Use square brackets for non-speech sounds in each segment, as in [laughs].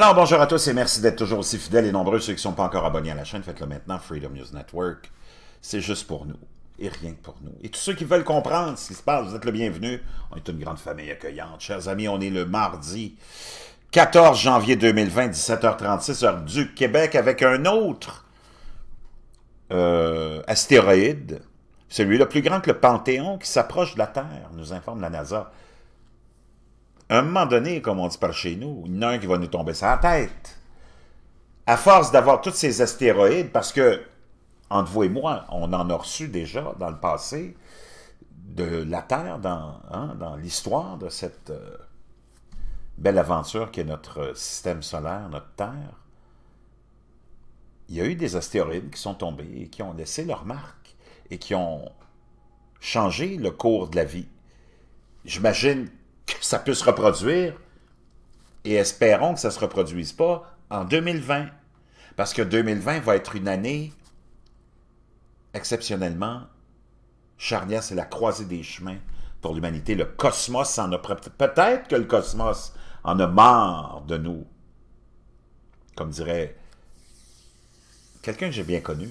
Alors, bonjour à tous et merci d'être toujours aussi fidèles et nombreux. Ceux qui ne sont pas encore abonnés à la chaîne, faites-le maintenant. Freedom News Network, c'est juste pour nous et rien que pour nous. Et tous ceux qui veulent comprendre ce qui se passe, vous êtes le bienvenu. On est une grande famille accueillante. Chers amis, on est le mardi 14 janvier 2020, 17h36, heure du Québec, avec un autre euh, astéroïde, celui le plus grand que le Panthéon, qui s'approche de la Terre, nous informe la NASA un moment donné, comme on dit par chez nous, il y en a qui va nous tomber sur la tête. À force d'avoir tous ces astéroïdes, parce que, entre vous et moi, on en a reçu déjà dans le passé, de la Terre, dans, hein, l'histoire de cette euh, belle aventure qui est notre système solaire, notre Terre, il y a eu des astéroïdes qui sont tombés et qui ont laissé leur marque et qui ont changé le cours de la vie. J'imagine que ça peut se reproduire, et espérons que ça ne se reproduise pas en 2020, parce que 2020 va être une année exceptionnellement charnière, c'est la croisée des chemins pour l'humanité. Le cosmos en a... Peut-être que le cosmos en a marre de nous. Comme dirait quelqu'un que j'ai bien connu,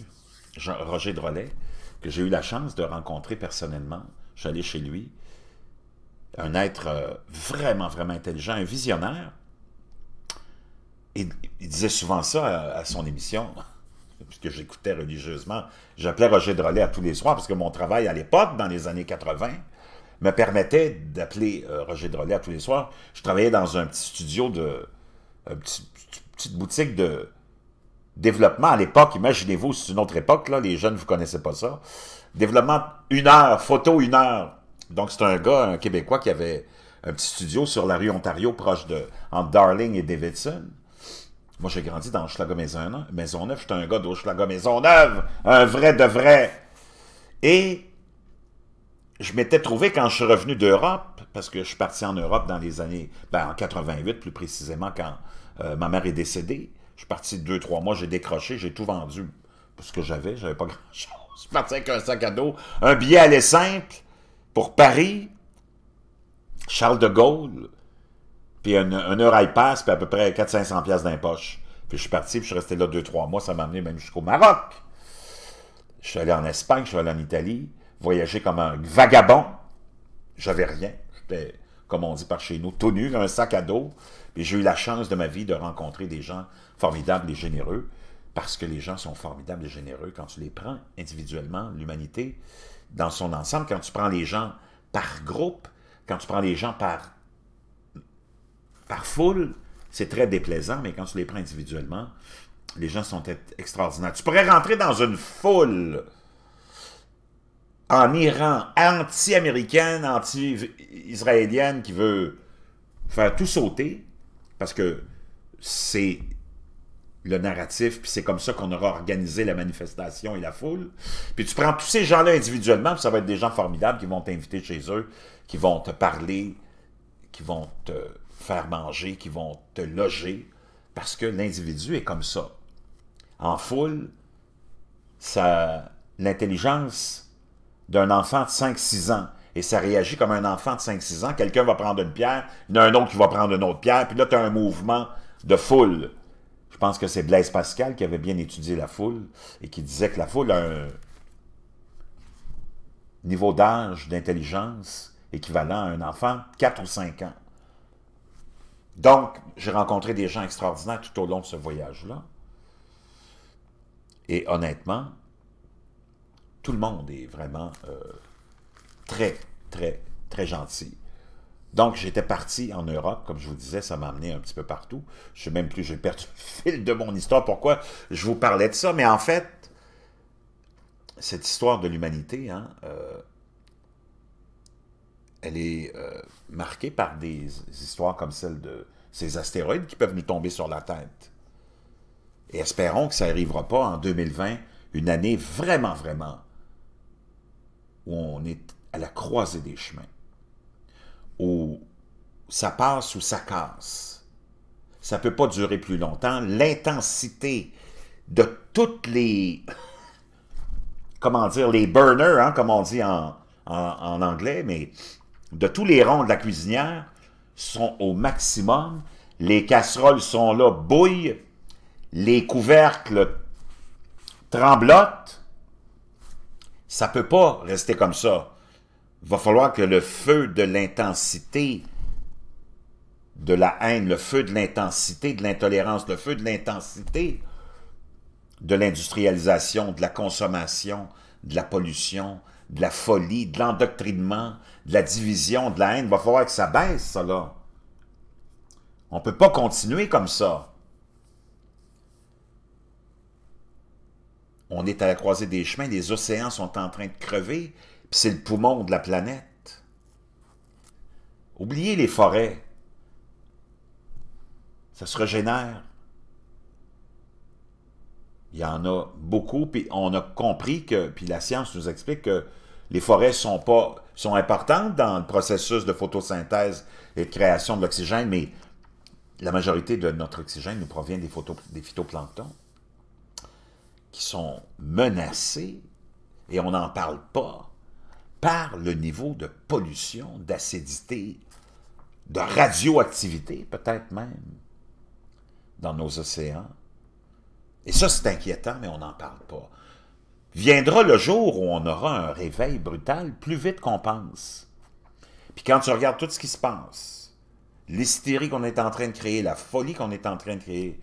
Roger Drolet, que j'ai eu la chance de rencontrer personnellement. Je suis allé chez lui un être euh, vraiment, vraiment intelligent, un visionnaire. il disait souvent ça à, son émission, [laughs] puisque j'écoutais religieusement. J'appelais Roger Drolet à tous les soirs, parce que mon travail à l'époque, dans les années 80, me permettait d'appeler euh, Roger Drolet à tous les soirs. Je travaillais dans un petit studio de... Une petite boutique de développement à l'époque. Imaginez-vous, c'est une autre époque, là, les jeunes, vous connaissez pas ça. Développement, une heure, photo, une heure. Donc, c'est un gars, un Québécois, qui avait un petit studio sur la rue Ontario, proche de entre Darling et Davidson. Moi, j'ai grandi dans Hochelaga Maison maison j'étais un gars d'Hochelaga Maisonneuve, un vrai de vrai. Et je m'étais trouvé quand je suis revenu d'Europe, parce que je suis parti en Europe dans les années, ben, en 88 plus précisément, quand euh, ma mère est décédée. Je suis parti deux, trois mois, j'ai décroché, j'ai tout vendu, Parce que j'avais, j'avais pas grand-chose. Je suis parti avec un sac à dos, un billet aller simple, pour Paris, Charles de Gaulle, puis un, un heure y puis à peu près 400-500 pièces dans Puis je suis parti, puis je suis resté là 2-3 mois, ça m'a amené même jusqu'au Maroc. Je suis allé en Espagne, je suis allé en Italie, voyager comme un vagabond. J'avais rien. J'étais, comme on dit par chez nous, tout nu, un sac à dos. Puis j'ai eu la chance de ma vie de rencontrer des gens formidables et généreux, parce que les gens sont formidables et généreux quand tu les prends individuellement, l'humanité dans son ensemble, quand tu prends les gens par groupe, quand tu prends les gens par, par foule, c'est très déplaisant, mais quand tu les prends individuellement, les gens sont extraordinaires. Tu pourrais rentrer dans une foule en Iran, anti-américaine, anti-israélienne, qui veut faire tout sauter, parce que c'est le narratif, puis c'est comme ça qu'on aura organisé la manifestation et la foule. Puis tu prends tous ces gens-là individuellement, puis ça va être des gens formidables qui vont t'inviter chez eux, qui vont te parler, qui vont te faire manger, qui vont te loger, parce que l'individu est comme ça. En foule, ça, l'intelligence d'un enfant de 5-6 ans, et ça réagit comme un enfant de 5-6 ans, quelqu'un va prendre une pierre, il y en a un autre qui va prendre une autre pierre, puis là, tu as un mouvement de foule. Je pense que c'est Blaise Pascal qui avait bien étudié la foule et qui disait que la foule a un niveau d'âge, d'intelligence équivalent à un enfant, 4 ou 5 ans. Donc, j'ai rencontré des gens extraordinaires tout au long de ce voyage-là. Et honnêtement, tout le monde est vraiment euh, très, très, très gentil. Donc, j'étais parti en Europe, comme je vous disais, ça m'a amené un petit peu partout. Je sais même plus, j'ai perdu le [laughs] fil de mon histoire, pourquoi je vous parlais de ça, mais en fait, cette histoire de l'humanité, hein, euh, elle est euh, marquée par des histoires comme celle de ces astéroïdes qui peuvent nous tomber sur la tête. Et espérons que ça n'arrivera pas en 2020, une année vraiment, vraiment, où on est à la croisée des chemins ou ça passe ou ça casse. Ça ne peut pas durer plus longtemps. L'intensité de toutes les, [laughs] comment dire, les burners, hein, comme on dit en, anglais, mais de tous les ronds de la cuisinière sont au maximum. Les casseroles sont là, bouillent. Les couvercles tremblotent. Ça peut pas rester comme ça va falloir que le feu de l'intensité de la haine, le feu de l'intensité de l'intolérance, le feu de l'intensité de l'industrialisation, de la consommation, de la pollution, de la folie, de l'endoctrinement, de la division, de la haine, va falloir que ça baisse, ça, là. On ne peut pas continuer comme ça. on est à la croisée des chemins, les océans sont en train de crever, puis c'est le poumon de la planète. Oubliez les forêts. Ça se régénère. Il y en a beaucoup, puis on a compris que, puis la science nous explique que les forêts sont, pas, sont importantes dans le processus de photosynthèse et de création de l'oxygène, mais la majorité de notre oxygène nous provient des, photo, des phytoplanctons sont menacés, et on n'en parle pas, par le niveau de pollution, d'acidité, de radioactivité peut-être même, dans nos océans. Et ça, c'est inquiétant, mais on n'en parle pas. Viendra le jour où on aura un réveil brutal plus vite qu'on pense. Puis quand tu regardes tout ce qui se passe, l'hystérie qu'on est en train de créer, la folie qu'on est en train de créer,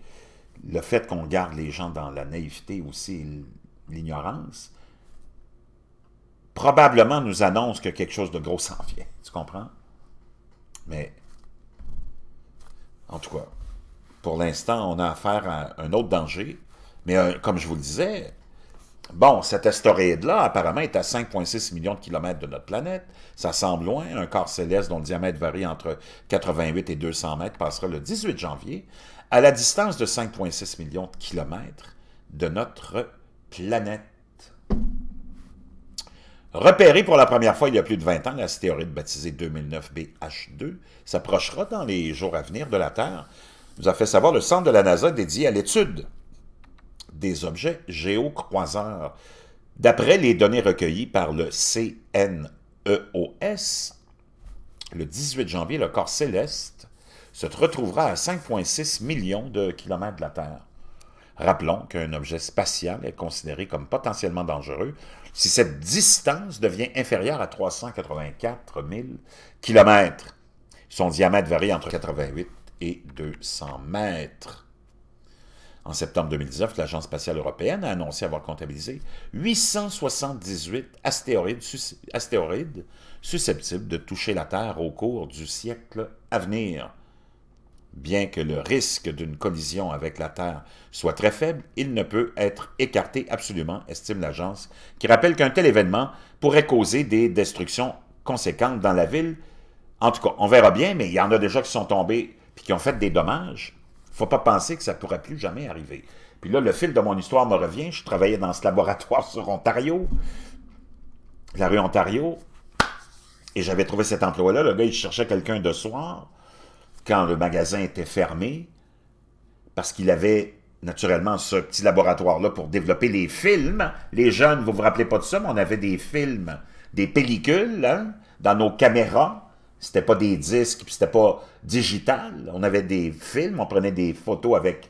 le fait qu'on garde les gens dans la naïveté aussi, l'ignorance, probablement nous annonce que quelque chose de gros s'en vient. Tu comprends? Mais, en tout cas, pour l'instant, on a affaire à un autre danger. Mais euh, comme je vous le disais, Bon, cet astéroïde-là, apparemment, est à 5,6 millions de kilomètres de notre planète. Ça semble loin. Un corps céleste dont le diamètre varie entre 88 et 200 mètres passera le 18 janvier à la distance de 5,6 millions de kilomètres de notre planète. Repéré pour la première fois il y a plus de 20 ans, l'astéroïde baptisé 2009BH2 s'approchera dans les jours à venir de la Terre, nous a fait savoir le centre de la NASA dédié à l'étude des objets géocroiseurs. D'après les données recueillies par le CNEOS, le 18 janvier, le corps céleste se retrouvera à 5,6 millions de kilomètres de la Terre. Rappelons qu'un objet spatial est considéré comme potentiellement dangereux si cette distance devient inférieure à 384 000 kilomètres. Son diamètre varie entre 88 et 200 mètres. En septembre 2019, l'Agence spatiale européenne a annoncé avoir comptabilisé 878 astéroïdes, susceptibles de toucher la Terre au cours du siècle à venir. Bien que le risque d'une collision avec la Terre soit très faible, il ne peut être écarté absolument, estime l'agence, qui rappelle qu'un tel événement pourrait causer des destructions conséquentes dans la ville. En tout cas, on verra bien, mais il y en a déjà qui sont tombés et qui ont fait des dommages faut pas penser que ça pourrait plus jamais arriver. Puis là, le fil de mon histoire me revient. Je travaillais dans ce laboratoire [laughs] sur Ontario, la rue Ontario, et j'avais trouvé cet emploi-là. Le gars, il cherchait quelqu'un de soir, quand le magasin était fermé, parce qu'il avait naturellement ce petit laboratoire-là pour développer les films. Les jeunes, vous vous rappelez pas de ça, mais on avait des films, des pellicules hein, dans nos caméras c'était pas des disques, puis c'était pas digital. On avait des films, on prenait des photos avec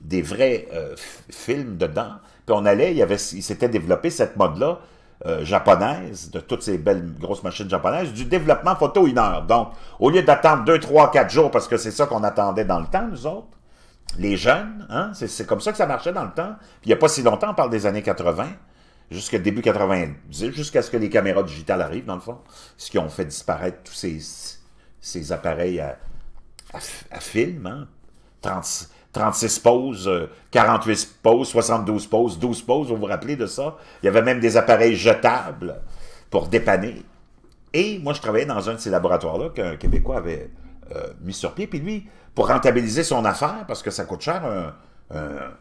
des vrais euh, films dedans. Puis on allait, il, avait, s'était développé cette mode-là euh, japonaise, de toutes ces belles grosses machines japonaises, du développement photo une heure. Donc, au lieu d'attendre deux, trois, quatre jours, parce que c'est ça qu'on attendait dans le temps, nous autres, les jeunes, hein, c'est comme ça que ça marchait dans le temps. Puis il n'y a pas si longtemps, on parle des années 80, jusqu'à début 90, jusqu'à ce que les caméras digitales arrivent, dans le fond, ce qui ont fait disparaître tous ces, appareils à, à, film, 36 hein. poses, 48 euh, poses, 72 poses, 12 poses, vous vous rappelez de ça? Il y avait même des appareils jetables pour dépanner. Et moi, je travaillais dans un de ces laboratoires-là qu'un Québécois avait euh, mis sur pied. Puis lui, pour rentabiliser son affaire, parce que ça coûte cher, un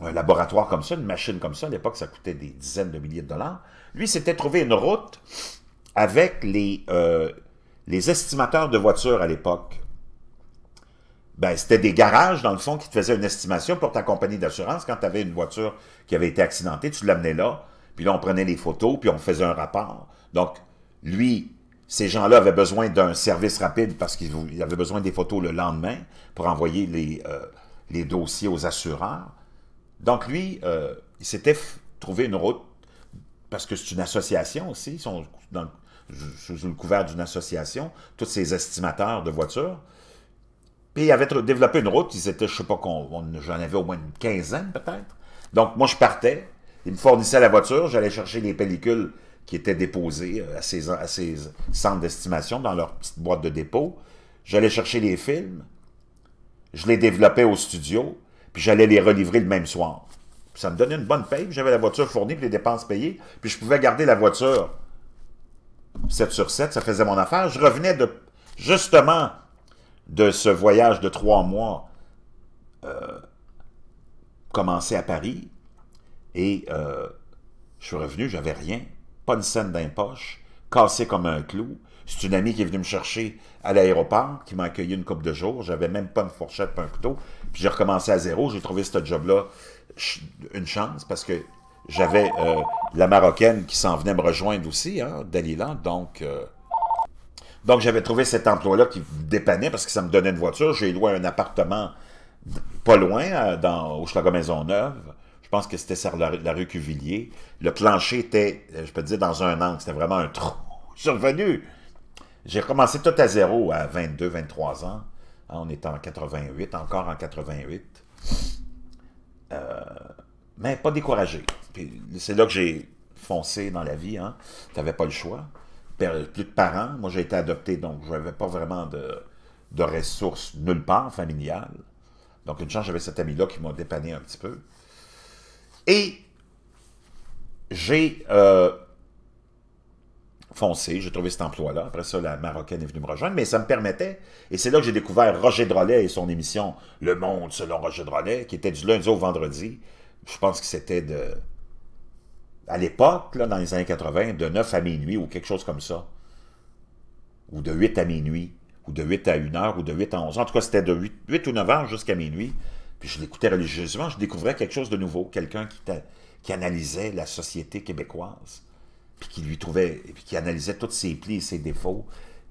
un laboratoire comme ça, une machine comme ça, à l'époque, ça coûtait des dizaines de milliers de dollars. Lui s'était trouvé une route avec les, euh, les estimateurs de voitures à l'époque. Ben, c'était des garages, dans le fond, qui te faisaient une estimation pour ta compagnie d'assurance. Quand tu avais une voiture qui avait été accidentée, tu l'amenais là, puis là, on prenait les photos, puis on faisait un rapport. Donc, lui, ces gens-là avaient besoin d'un service rapide parce qu'ils avaient besoin des photos le lendemain pour envoyer les, euh, les dossiers aux assureurs. Donc lui, euh, il s'était trouvé une route, parce que c'est une association aussi, ils sont sous le couvert d'une association, tous ces estimateurs de voitures. Puis il avait développé une route, ils étaient, je ne sais pas, j'en avais au moins une quinzaine peut-être. Donc moi je partais, Ils me fournissaient la voiture, j'allais chercher les pellicules qui étaient déposées euh, à ces, à ces centres d'estimation, dans leur petite boîte de dépôt. J'allais chercher les films, je les développais au studio, puis j'allais les relivrer le même soir. ça me donnait une bonne paye, j'avais la voiture fournie, puis les dépenses payées, puis je pouvais garder la voiture 7 sur 7, ça faisait mon affaire. Je revenais de justement de ce voyage de trois mois euh, commencé à Paris, et euh, je suis revenu, j'avais rien, pas une scène d'impoche, cassé comme un clou, c'est une amie qui est venue me chercher à l'aéroport, qui m'a accueilli une coupe de jours. J'avais même pas une fourchette, pas un couteau. Puis j'ai recommencé à zéro. J'ai trouvé ce job-là une chance parce que j'avais euh, la Marocaine qui s'en venait me rejoindre aussi, hein, Dalila. Donc, euh, donc j'avais trouvé cet emploi-là qui dépannait parce que ça me donnait une voiture. J'ai loué un appartement pas loin, euh, au dans maison neuve Je pense que c'était sur la, la, rue Cuvillier. Le plancher était, je peux te dire, dans un angle. C'était vraiment un trou [laughs] survenu. J'ai commencé tout à zéro à 22, 23 ans. Hein, on est en 88, encore en 88. Euh, mais pas découragé. C'est là que j'ai foncé dans la vie. Hein. Tu n'avais pas le choix. Plus de parents. Moi, j'ai été adopté, donc je n'avais pas vraiment de, ressources nulle part familiales. Donc, une chance, j'avais cet ami-là qui m'a dépanné un petit peu. Et j'ai euh, foncé. J'ai trouvé cet emploi-là. Après ça, la Marocaine est venue me rejoindre, mais ça me permettait. Et c'est là que j'ai découvert Roger Drolet et son émission Le Monde selon Roger Drolet, qui était du lundi au vendredi. Je pense que c'était de. À l'époque, dans les années 80, de 9 à minuit ou quelque chose comme ça. Ou de 8 à minuit. Ou de 8 à 1 heure. Ou de 8 à 11 heures. En tout cas, c'était de 8, ou 9 heures jusqu'à minuit. Puis je l'écoutais religieusement. Je découvrais quelque chose de nouveau. Quelqu'un qui, qui analysait la société québécoise puis qui lui trouvait, puis qui analysait tous ses plis et ses défauts,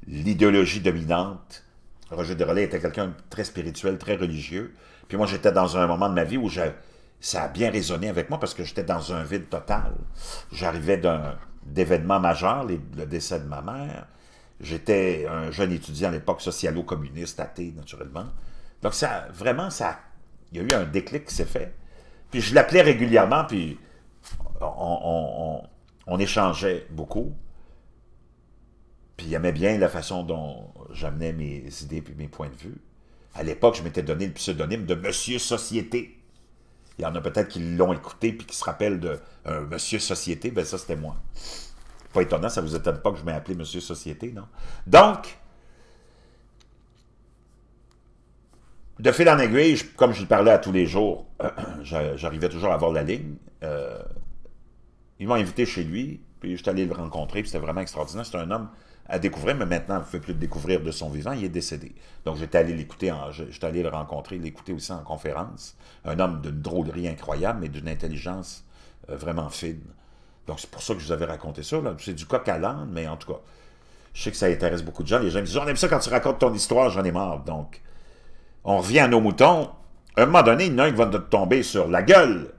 l'idéologie dominante. Roger Derolais était quelqu'un de très spirituel, très religieux. Puis moi, j'étais dans un moment de ma vie où ça a bien résonné avec moi parce que j'étais dans un vide total. J'arrivais d'un événement majeur, le décès de ma mère. J'étais un jeune étudiant à l'époque socialo-communiste, athée, naturellement. Donc, ça, vraiment, ça, il y a eu un déclic qui s'est fait. Puis je l'appelais régulièrement, puis on on échangeait beaucoup. Puis il aimait bien la façon dont j'amenais mes idées et mes points de vue. À l'époque, je m'étais donné le pseudonyme de Monsieur Société. Il y en a peut-être qui l'ont écouté puis qui se rappellent de euh, Monsieur Société. Ben ça, c'était moi. Pas étonnant, ça vous étonne pas que je m'ai appelé Monsieur Société, non? Donc, de fil en aiguille, comme je lui parlais à tous les jours, [clears throat] j'arrivais toujours à avoir la ligne. Euh, il m'a invité chez lui, puis je suis allé le rencontrer, puis c'était vraiment extraordinaire. C'est un homme à découvrir, mais maintenant, on ne fait plus le découvrir de son vivant, il est décédé. Donc, j'étais allé l'écouter, j'étais allé le rencontrer, l'écouter aussi en conférence. Un homme d'une drôlerie incroyable, mais d'une intelligence euh, vraiment fine. Donc, c'est pour ça que je vous avais raconté ça. C'est du coq à l'âne, mais en tout cas, je sais que ça intéresse beaucoup de gens. Les gens me disent On ça quand tu racontes ton histoire, j'en ai marre. Donc, on revient à nos moutons. À un moment donné, il y en a tomber sur la gueule.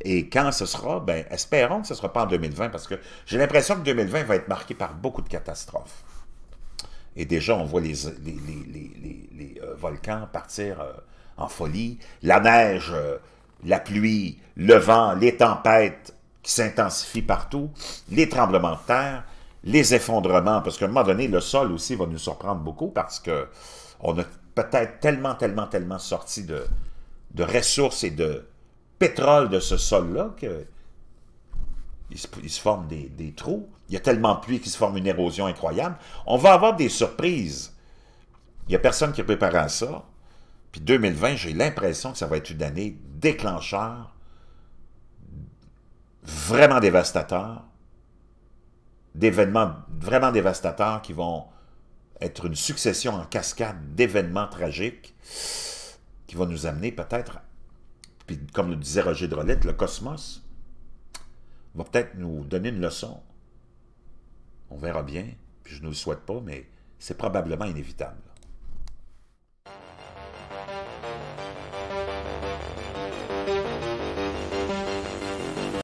Et quand ce sera, ben, espérons que ce ne sera pas en 2020, parce que j'ai l'impression que 2020 va être marqué par beaucoup de catastrophes. Et déjà, on voit les, les, euh, volcans partir euh, en folie, la neige, euh, la pluie, le vent, les tempêtes qui s'intensifient partout, les tremblements de terre, les effondrements, parce qu'à un moment donné, le sol aussi va nous surprendre beaucoup, parce que on a peut-être tellement, tellement, tellement sorti de, de ressources et de pétrole de ce sol-là que se, forme des, trous. Il y a tellement de pluie qu'il se forme une érosion incroyable. On va avoir des surprises. Il n'y a personne qui a préparé à ça. Puis 2020, j'ai l'impression que ça va être une année déclencheur, vraiment dévastateur, d'événements vraiment dévastateurs qui vont être une succession en cascade d'événements tragiques qui vont nous amener peut-être puis comme le disait Roger Drolette, le cosmos va peut-être nous donner une leçon. On verra bien, puis je ne le souhaite pas, mais c'est probablement inévitable.